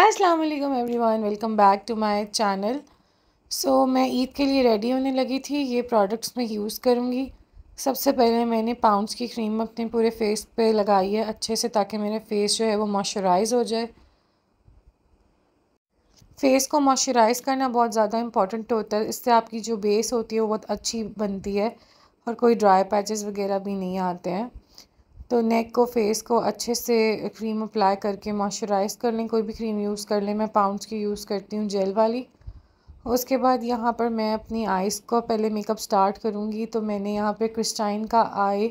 अस्सलाम every one welcome back to my channel so मैं ईद के लिए रेडी होने लगी थी ये प्रोडक्ट्स मैं यूज़ करूँगी सबसे पहले मैंने पाउंड्स की क्रीम अपने पूरे फेस पे लगाई है अच्छे से ताकि मेरे फेस जो है वो मॉइस्चराइज़ हो जाए फेस को मॉइस्चराइज़ करना बहुत ज़्यादा इम्पॉर्टेंट होता है इससे आपकी जो बेस होती है वो बहुत अच्छी बनती है और कोई ड्राई पैचेस वगैरह भी नहीं आते हैं तो नेक को फेस को अच्छे से क्रीम अप्लाई करके मॉइस्चराइज़ कर लें कोई भी क्रीम यूज़ कर लें मैं पाउंड्स की यूज़ करती हूँ जेल वाली उसके बाद यहाँ पर मैं अपनी आइस को पहले मेकअप स्टार्ट करूँगी तो मैंने यहाँ पर क्रिस्टाइन का आई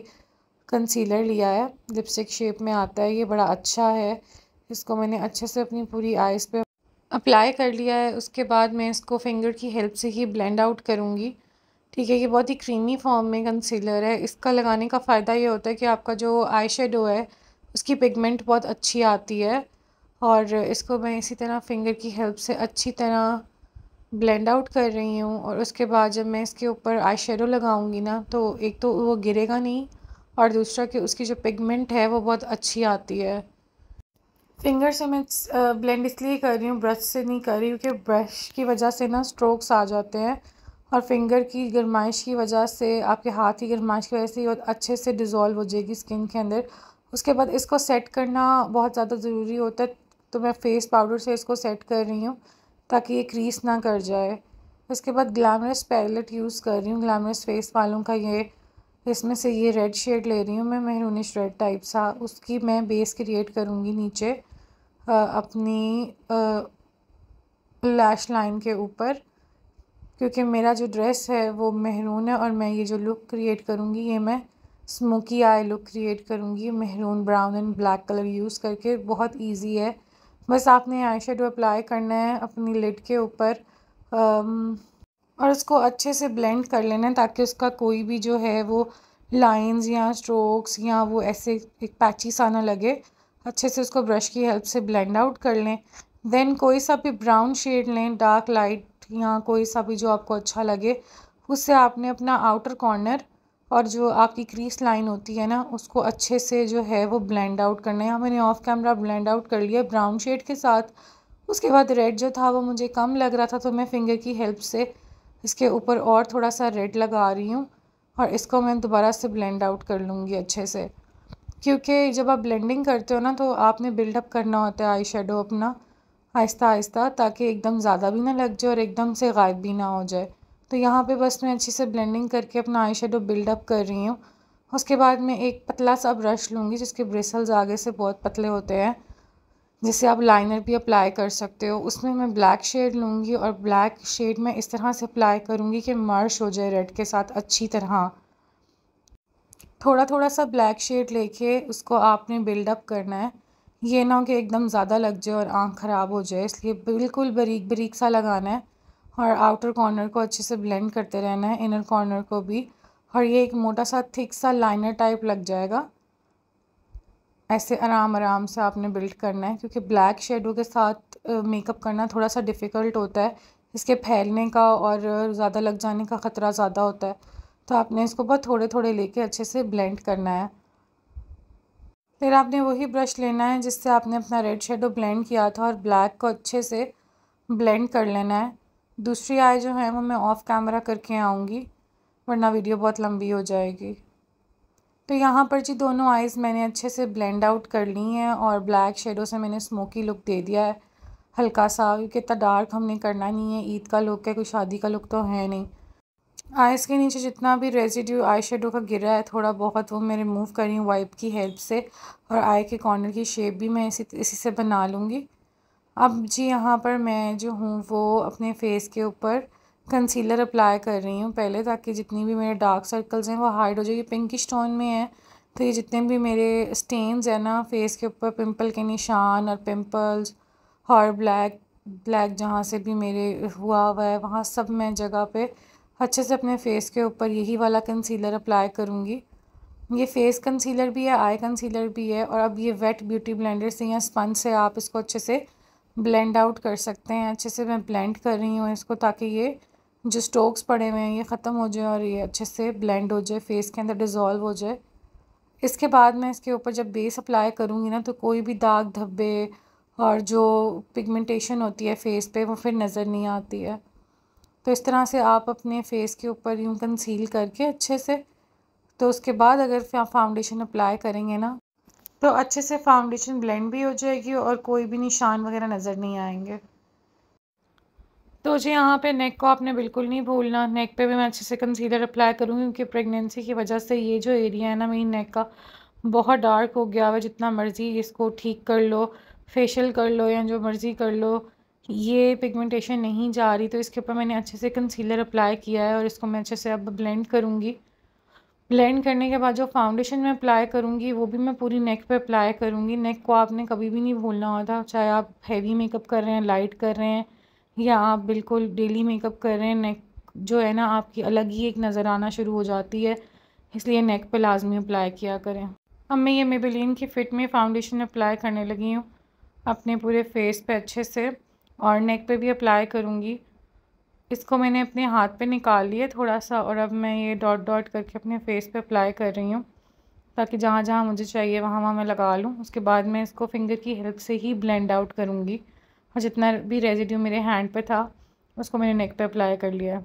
कंसीलर लिया है लिपस्टिक शेप में आता है ये बड़ा अच्छा है इसको मैंने अच्छे से अपनी पूरी आइस पे अप्लाई कर लिया है उसके बाद मैं इसको फिंगर की हेल्प से ही ब्लेंड आउट करूँगी ठीक है ये बहुत ही क्रीमी फॉर्म में कंसीलर है इसका लगाने का फ़ायदा ये होता है कि आपका जो आई शेडो है उसकी पिगमेंट बहुत अच्छी आती है और इसको मैं इसी तरह फिंगर की हेल्प से अच्छी तरह ब्लेंड आउट कर रही हूँ और उसके बाद जब मैं इसके ऊपर आई शेडो लगाऊँगी ना तो एक तो वो गिरेगा नहीं और दूसरा कि उसकी जो पिगमेंट है वो बहुत अच्छी आती है फिंगर से मैं ब्लेंड इसलिए कर रही हूँ ब्रश से नहीं कर रही हूँ क्योंकि ब्रश की वजह से ना स्ट्रोक्स आ जाते हैं और फिंगर की गरमाइश की वजह से आपके हाथ की गरमाइश की वजह से ये अच्छे से डिज़ोल्व हो जाएगी स्किन के अंदर उसके बाद इसको सेट करना बहुत ज़्यादा ज़रूरी होता है तो मैं फेस पाउडर से इसको सेट कर रही हूँ ताकि ये क्रीस ना कर जाए इसके बाद ग्लैमरस पैलेट यूज़ कर रही हूँ ग्लैमरस फेस वालों का ये इसमें से ये रेड शेड ले रही हूँ मैं मेहरूनिश रेड टाइप सा उसकी मैं बेस क्रिएट करूँगी नीचे आ, अपनी लैश लाइन के ऊपर क्योंकि मेरा जो ड्रेस है वो महरून है और मैं ये जो लुक क्रिएट करूँगी ये मैं स्मोकी आई लुक क्रिएट करूँगी maroon brown and black colour use करके बहुत ईजी है बस आपने आई शेडो अप्लाई करना है अपनी लिड के ऊपर और उसको अच्छे से ब्लेंड कर लेना है ताकि उसका कोई भी जो है वो लाइंस या स्ट्रोक्स या वो ऐसे एक पैची सा ना लगे अच्छे से उसको ब्रश की हेल्प से ब्लेंड आउट कर लें देन कोई सा भी ब्राउन शेड लें डार्क लाइट या कोई सा भी जो आपको अच्छा लगे उससे आपने अपना आउटर कॉर्नर और जो आपकी क्रीस लाइन होती है ना उसको अच्छे से जो है वो ब्लेंड आउट करना है मैंने ऑफ कैमरा ब्लेंड आउट कर लिया ब्राउन शेड के साथ उसके बाद रेड जो था वो मुझे कम लग रहा था तो मैं फिंगर की हेल्प से इसके ऊपर और थोड़ा सा रेड लगा रही हूँ और इसको मैं दोबारा से ब्लेंड आउट कर लूँगी अच्छे से क्योंकि जब आप ब्लेंडिंग करते हो ना तो आपने बिल्डअप करना होता है आई अपना आहिस्ता आहिस्ता ताकि एकदम ज़्यादा भी ना लग जाए और एकदम से गायब भी ना हो जाए तो यहाँ पे बस मैं अच्छे से ब्लेंडिंग करके अपना आई शेडो बिल्डअप कर रही हूँ उसके बाद मैं एक पतला सा ब्रश लूँगी जिसके ब्रिसल्स आगे से बहुत पतले होते हैं जिसे आप लाइनर भी अप्लाई कर सकते हो उसमें मैं ब्लैक शेड लूँगी और ब्लैक शेड में इस तरह से अप्लाई करूँगी कि मर्श हो जाए रेड के साथ अच्छी तरह थोड़ा थोड़ा सा ब्लैक शेड लेके उसको आपने बिल्डअप करना है ये ना हो कि एकदम ज़्यादा लग जाए और आँख ख़राब हो जाए इसलिए बिल्कुल बरीक बरीक सा लगाना है और आउटर कॉर्नर को अच्छे से ब्लेंड करते रहना है इनर कॉर्नर को भी और ये एक मोटा सा थिक सा लाइनर टाइप लग जाएगा ऐसे आराम आराम से आपने बिल्ड करना है क्योंकि ब्लैक शेडो के साथ मेकअप करना थोड़ा सा डिफ़िकल्ट होता है इसके फैलने का और ज़्यादा लग जाने का ख़तरा ज़्यादा होता है तो आपने इसको बहुत थोड़े थोड़े लेके अच्छे से ब्लेंड करना है फिर आपने वही ब्रश लेना है जिससे आपने अपना रेड शेडो ब्लेंड किया था और ब्लैक को अच्छे से ब्लेंड कर लेना है दूसरी आई जो है वो मैं ऑफ़ कैमरा करके आऊँगी वरना वीडियो बहुत लंबी हो जाएगी तो यहाँ पर जी दोनों आइज़ मैंने अच्छे से ब्लेंड आउट कर ली हैं और ब्लैक शेडो से मैंने स्मोकी लुक दे दिया है हल्का सा क्योंकि इतना डार्क हमने करना नहीं है ईद का लुक है कोई शादी का लुक तो है नहीं आइस के नीचे जितना भी रेजिड्यू आई शेडो का गिरा है थोड़ा बहुत वो मैं रिमूव कर रही हूँ वाइप की हेल्प से और आई के कॉर्नर की शेप भी मैं इसी इसी से बना लूँगी अब जी यहाँ पर मैं जो हूँ वो अपने फेस के ऊपर कंसीलर अप्लाई कर रही हूँ पहले ताकि जितनी भी मेरे डार्क सर्कल्स हैं वो हाइड हो जाए ये स्टोन में है तो ये जितने भी मेरे स्टेन्स हैं ना फेस के ऊपर पिम्पल के निशान और पिम्पल्स हॉर ब्लैक ब्लैक जहाँ से भी मेरे हुआ हुआ है वहाँ सब मैं जगह पर अच्छे से अपने फेस के ऊपर यही वाला कंसीलर अप्लाई करूँगी ये फेस कंसीलर भी है आई कंसीलर भी है और अब ये वेट ब्यूटी ब्लेंडर से या स्पंज से आप इसको अच्छे से ब्लेंड आउट कर सकते हैं अच्छे से मैं ब्लेंड कर रही हूँ इसको ताकि ये जो स्टोक्स पड़े हुए हैं ये ख़त्म हो जाए और ये अच्छे से ब्लेंड हो जाए फेस के अंदर डिज़ोल्व हो जाए इसके बाद मैं इसके ऊपर जब बेस अप्लाई करूँगी ना तो कोई भी दाग धब्बे और जो पिगमेंटेशन होती है फेस पे वो फिर नज़र नहीं आती है तो इस तरह से आप अपने फेस के ऊपर यूँ कंसील करके अच्छे से तो उसके बाद अगर आप फाउंडेशन अप्लाई करेंगे ना तो अच्छे से फाउंडेशन ब्लेंड भी हो जाएगी और कोई भी निशान वगैरह नज़र नहीं आएंगे तो जी यहाँ पे नेक को आपने बिल्कुल नहीं भूलना नेक पे भी मैं अच्छे से कंसीलर अप्लाई करूँगी क्योंकि प्रेगनेंसी की वजह से ये जो एरिया है ना मेरी नेक का बहुत डार्क हो गया हुआ जितना मर्ज़ी इसको ठीक कर लो फेशियल कर लो या जो मर्ज़ी कर लो ये पिगमेंटेशन नहीं जा रही तो इसके ऊपर मैंने अच्छे से कंसीलर अप्लाई किया है और इसको मैं अच्छे से अब ब्लेंड करूँगी ब्लेंड करने के बाद जो फाउंडेशन मैं अप्लाई करूँगी वो भी मैं पूरी नेक पे अप्लाई करूँगी नेक को आपने कभी भी नहीं भूलना होता चाहे आप हैवी मेकअप कर रहे हैं लाइट कर रहे हैं या आप बिल्कुल डेली मेकअप कर रहे हैं नेक जो है ना आपकी अलग ही एक नज़र आना शुरू हो जाती है इसलिए नेक पर लाजमी अप्लाई किया करें अब मैं ये मेबेलिन की फ़िट में फ़ाउंडेशन अप्लाई करने लगी हूँ अपने पूरे फेस पर अच्छे से और नेक पे भी अप्लाई करूँगी इसको मैंने अपने हाथ पे निकाल लिया थोड़ा सा और अब मैं ये डॉट डॉट करके अपने फेस पे अप्लाई कर रही हूँ ताकि जहाँ जहाँ मुझे चाहिए वहाँ वहाँ मैं लगा लूँ उसके बाद मैं इसको फिंगर की हेल्प से ही ब्लेंड आउट करूँगी और जितना भी रेजिड्यू मेरे हैंड पर था उसको मैंने नेक पर अप्लाई कर लिया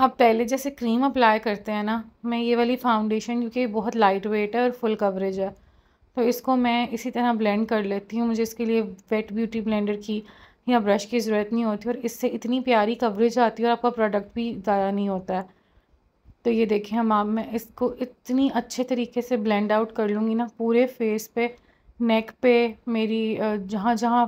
अब पहले जैसे क्रीम अप्लाई करते हैं ना मैं ये वाली फाउंडेशन क्योंकि बहुत लाइट वेट है और फुल कवरेज है तो इसको मैं इसी तरह ब्लेंड कर लेती हूँ मुझे इसके लिए वेट ब्यूटी ब्लेंडर की या ब्रश की ज़रूरत नहीं होती और इससे इतनी प्यारी कवरेज आती है और आपका प्रोडक्ट भी ज़ाया नहीं होता है तो ये देखें हम आप मैं इसको इतनी अच्छे तरीके से ब्लेंड आउट कर लूँगी ना पूरे फेस पे नेक पे मेरी जहाँ जहाँ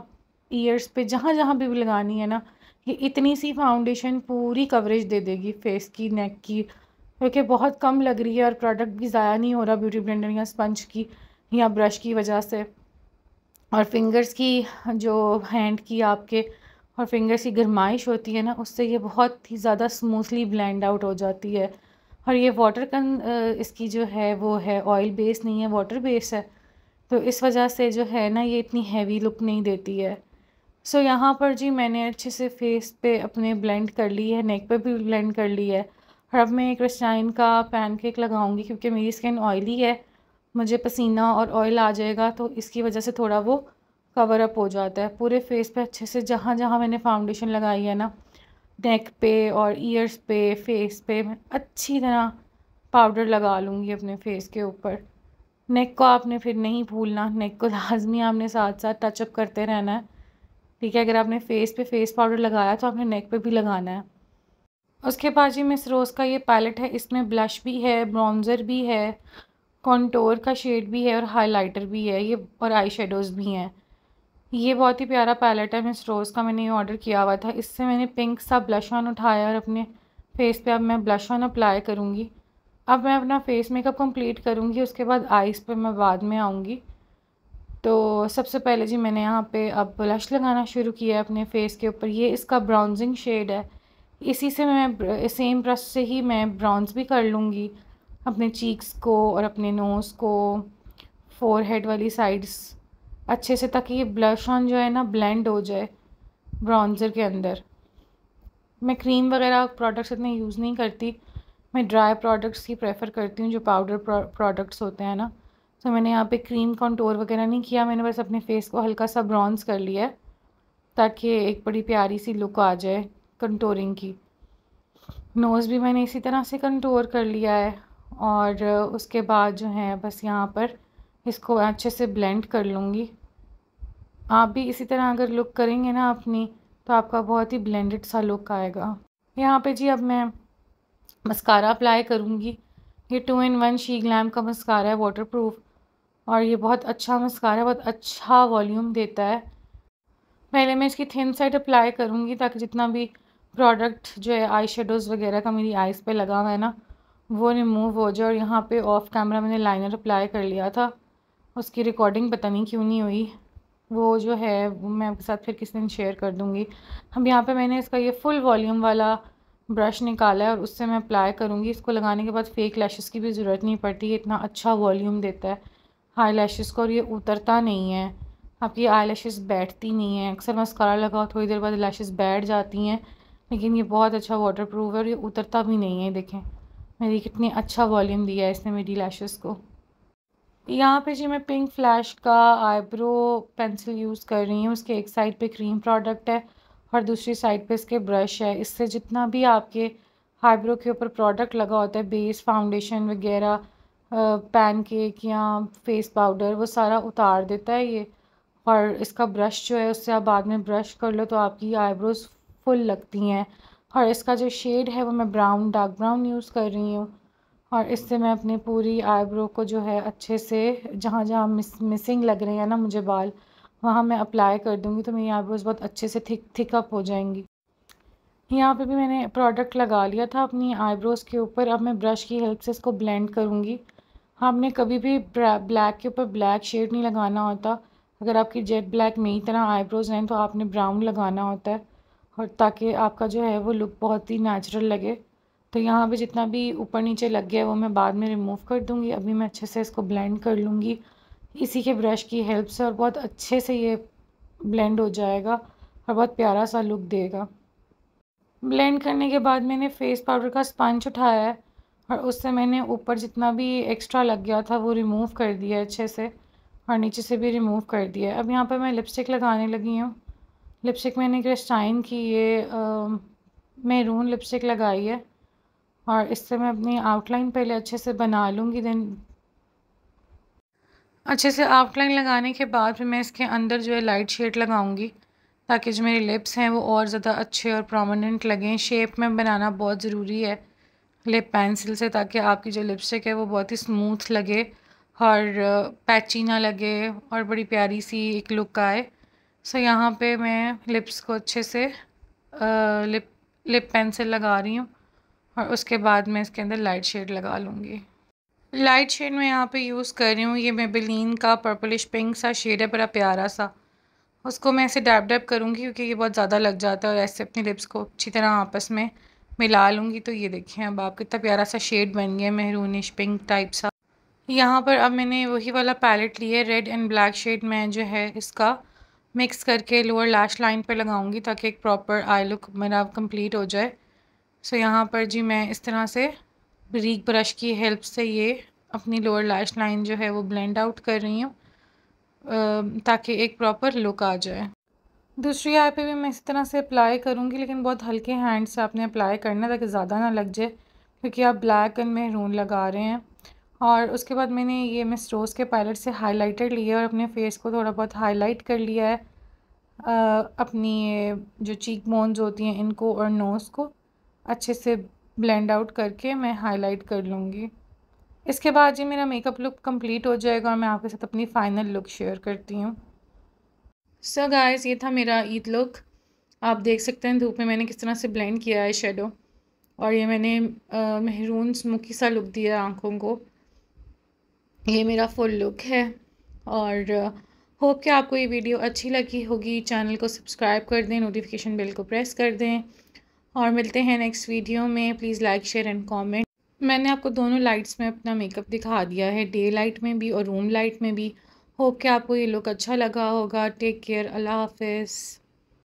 ईयर्स पे जहाँ जहाँ भी लगानी है ना ये इतनी सी फाउंडेशन पूरी कवरेज दे देगी फेस की नेक की क्योंकि बहुत कम लग रही है और प्रोडक्ट भी ज़ाया नहीं हो रहा ब्यूटी ब्लेंडर या स्पंज की या ब्रश की वजह से और फिंगर्स की जो हैंड की आपके और फिंगर्स की गरमाइश होती है ना उससे ये बहुत ही ज़्यादा स्मूथली ब्लेंड आउट हो जाती है और ये वाटर कन इसकी जो है वो है ऑयल बेस नहीं है वाटर बेस है तो इस वजह से जो है ना ये इतनी हैवी लुक नहीं देती है सो so, यहाँ पर जी मैंने अच्छे से फेस पे अपने ब्लेंड कर ली है नेक पे भी ब्लेंड कर ली है और अब मैं एक रसाइन का पैनकेक लगाऊंगी क्योंकि मेरी स्किन ऑयली है मुझे पसीना और ऑयल आ जाएगा तो इसकी वजह से थोड़ा वो कवर अप हो जाता है पूरे फेस पे अच्छे से जहाँ जहाँ मैंने फाउंडेशन लगाई है ना नेक पे और ईयर्स पे फेस पे मैं अच्छी तरह पाउडर लगा लूँगी अपने फेस के ऊपर नेक को आपने फिर नहीं भूलना नेक को लाजमी आपने साथ साथ टचअप करते रहना है ठीक है अगर आपने फेस पे फेस पाउडर लगाया तो आपने नेक पे भी लगाना है उसके बाद जी मिस रोज़ का ये पैलेट है इसमें ब्लश भी है ब्रॉन्ज़र भी है कॉन्टोर का शेड भी है और हाइलाइटर भी है ये और आई शेडोज़ भी हैं ये बहुत ही प्यारा पैलेट है मिस रोज़ का मैंने ये ऑर्डर किया हुआ था इससे मैंने पिंक सा ब्लश ऑन उठाया और अपने फेस पे अब मैं ब्लश ऑन अप्लाई करूँगी अब मैं अपना फेस मेकअप कंप्लीट करूँगी उसके बाद आइज़ पे मैं बाद में आऊँगी तो सबसे पहले जी मैंने यहाँ पे अब ब्लश लगाना शुरू किया है अपने फेस के ऊपर ये इसका ब्राउनजिंग शेड है इसी से मैं सेम ब्रश से ही मैं ब्राउन्स भी कर लूँगी अपने चीक्स को और अपने नोज़ को फोर हेड वाली साइड्स अच्छे से ताकि ये ब्लश ऑन जो है ना ब्लेंड हो जाए ब्राउन्ज़र के अंदर मैं क्रीम वगैरह प्रोडक्ट्स इतने यूज़ नहीं करती मैं ड्राई प्रोडक्ट्स ही प्रेफर करती हूँ जो पाउडर प्रोडक्ट्स होते हैं ना तो मैंने यहाँ पे क्रीम कंटोर वगैरह नहीं किया मैंने बस अपने फेस को हल्का सा ब्रॉन्ज कर लिया है ताकि एक बड़ी प्यारी सी लुक आ जाए कंटोरिंग की नोज़ भी मैंने इसी तरह से कंटोर कर लिया है और उसके बाद जो है बस यहाँ पर इसको अच्छे से ब्लेंड कर लूँगी आप भी इसी तरह अगर लुक करेंगे ना अपनी तो आपका बहुत ही ब्लेंडेड सा लुक आएगा यहाँ पे जी अब मैं मस्कारा अप्लाई करूँगी ये two in one she glam का मस्कारा है वाटर प्रूफ और ये बहुत अच्छा मस्कारा बहुत अच्छा वॉल्यूम देता है पहले मैं इसकी थिन साइड अप्लाई करूँगी ताकि जितना भी प्रोडक्ट जो है आई शेडोज़ वगैरह का मेरी आइज़ पर लगा हुआ है ना वो रिमूव हो जाए और यहाँ पे ऑफ कैमरा मैंने लाइनर अप्लाई कर लिया था उसकी रिकॉर्डिंग पता नहीं क्यों नहीं हुई वो जो है वो मैं आपके साथ फिर किसी दिन शेयर कर दूँगी अब यहाँ पे मैंने इसका ये फुल वॉल्यूम वाला ब्रश निकाला है और उससे मैं अप्लाई करूँगी इसको लगाने के बाद फेक लैशेज़ की भी ज़रूरत नहीं पड़ती इतना अच्छा वॉल्यूम देता है हाई लैशेज़ को और ये उतरता नहीं है आपकी आई लैशेज़ बैठती नहीं है अक्सर मस्कारा लगाओ थोड़ी देर बाद लैशेज़ बैठ जाती हैं लेकिन ये बहुत अच्छा वाटर प्रूफ है और ये उतरता भी नहीं है देखें मेरी कितनी अच्छा वॉल्यूम दिया है इसने मेरी लैशेस को यहाँ पे जी मैं पिंक फ्लैश का आईब्रो पेंसिल यूज़ कर रही हूँ उसके एक साइड पे क्रीम प्रोडक्ट है और दूसरी साइड पे इसके ब्रश है इससे जितना भी आपके आईब्रो के ऊपर प्रोडक्ट लगा होता है बेस फाउंडेशन वगैरह पैन केक या फेस पाउडर वो सारा उतार देता है ये और इसका ब्रश जो है उससे आप बाद में ब्रश कर लो तो आपकी आईब्रोज़ फुल लगती हैं और इसका जो शेड है वो मैं ब्राउन डार्क ब्राउन यूज़ कर रही हूँ और इससे मैं अपनी पूरी आईब्रो को जो है अच्छे से जहाँ जहाँ मिस मिसिंग लग रहे हैं ना मुझे बाल वहाँ मैं अप्लाई कर दूँगी तो मेरी आईब्रोज़ बहुत अच्छे से थिक थिकअप हो जाएंगी यहाँ पे भी मैंने प्रोडक्ट लगा लिया था अपनी आईब्रोज़ के ऊपर अब मैं ब्रश की हेल्प से इसको ब्लेंड करूँगी आपने कभी भी ब्लैक के ऊपर ब्लैक शेड नहीं लगाना होता अगर आपकी जेट ब्लैक मेरी तरह आईब्रोज़ हैं तो आपने ब्राउन लगाना होता है और ताकि आपका जो है वो लुक बहुत ही नेचुरल लगे तो यहाँ पे जितना भी ऊपर नीचे लग गया है वो मैं बाद में रिमूव कर दूँगी अभी मैं अच्छे से इसको ब्लेंड कर लूँगी इसी के ब्रश की हेल्प से और बहुत अच्छे से ये ब्लेंड हो जाएगा और बहुत प्यारा सा लुक देगा ब्लेंड करने के बाद मैंने फेस पाउडर का स्पंज उठाया है और उससे मैंने ऊपर जितना भी एक्स्ट्रा लग गया था वो रिमूव कर दिया अच्छे से और नीचे से भी रिमूव कर दिया अब यहाँ पर मैं लिपस्टिक लगाने लगी हूँ लिपस्टिक मैंने क्रिस्टाइन की ये मेरून लिपस्टिक लगाई है और इससे मैं अपनी आउटलाइन पहले अच्छे से बना लूँगी देन अच्छे से आउटलाइन लगाने के बाद फिर मैं इसके अंदर जो है लाइट शेड लगाऊंगी ताकि जो मेरे लिप्स हैं वो और ज़्यादा अच्छे और प्रोमिनेंट लगें शेप में बनाना बहुत ज़रूरी है लिप पेंसिल से ताकि आपकी जो लिपस्टिक है वो बहुत ही स्मूथ लगे और पैची ना लगे और बड़ी प्यारी सी एक लुक आए सो so, यहाँ पे मैं लिप्स को अच्छे से आ, लिप लिप पेंसिल लगा रही हूँ और उसके बाद मैं इसके अंदर लाइट शेड लगा लूँगी लाइट शेड मैं यहाँ पे यूज़ कर रही हूँ ये मेबलिन का पर्पलिश पिंक सा शेड है बड़ा प्यारा सा उसको मैं ऐसे डैप डैप करूँगी क्योंकि ये बहुत ज़्यादा लग जाता है और ऐसे अपनी लिप्स को अच्छी तरह आपस में मिला लूँगी तो ये देखें अब आप कितना प्यारा सा शेड बन गया मेहरूनिश पिंक टाइप सा यहाँ पर अब मैंने वही वाला पैलेट लिया है रेड एंड ब्लैक शेड में जो है इसका मिक्स करके लोअर लैश लाइन पे लगाऊंगी ताकि एक प्रॉपर आई लुक मेरा कंप्लीट हो जाए सो so, यहाँ पर जी मैं इस तरह से ब्रीक ब्रश की हेल्प से ये अपनी लोअर लैश लाइन जो है वो ब्लेंड आउट कर रही हूँ ताकि एक प्रॉपर लुक आ जाए दूसरी आई पे भी मैं इसी तरह से अप्लाई करूँगी लेकिन बहुत हल्के हैंड से आपने अप्लाई करना ताकि ज़्यादा ना लग जाए क्योंकि आप ब्लैक एंड मेहरून लगा रहे हैं और उसके बाद मैंने ये मिस रोज़ के पैलेट से हाइलाइटर लिया और अपने फेस को थोड़ा बहुत हाईलाइट कर लिया है आ, अपनी जो चीक बोन्स होती हैं इनको और नोज़ को अच्छे से ब्लेंड आउट करके मैं हाईलाइट कर लूँगी इसके बाद जी मेरा मेकअप लुक कंप्लीट हो जाएगा और मैं आपके साथ अपनी फ़ाइनल लुक शेयर करती हूँ सो गाइस ये था मेरा ईद लुक आप देख सकते हैं धूप में मैंने किस तरह से ब्लेंड किया है शेडो और ये मैंने महरून स्मोकी सा लुक दिया है आँखों को ये मेरा फुल लुक है और होप uh, कि आपको ये वीडियो अच्छी लगी होगी चैनल को सब्सक्राइब कर दें नोटिफिकेशन बेल को प्रेस कर दें और मिलते हैं नेक्स्ट वीडियो में please like share and comment मैंने आपको दोनों लाइट्स में अपना मेकअप दिखा दिया है डे लाइट में भी और रूम लाइट में भी होप कि आपको ये लुक अच्छा लगा होगा टेक केयर अल्लाह हाफिज़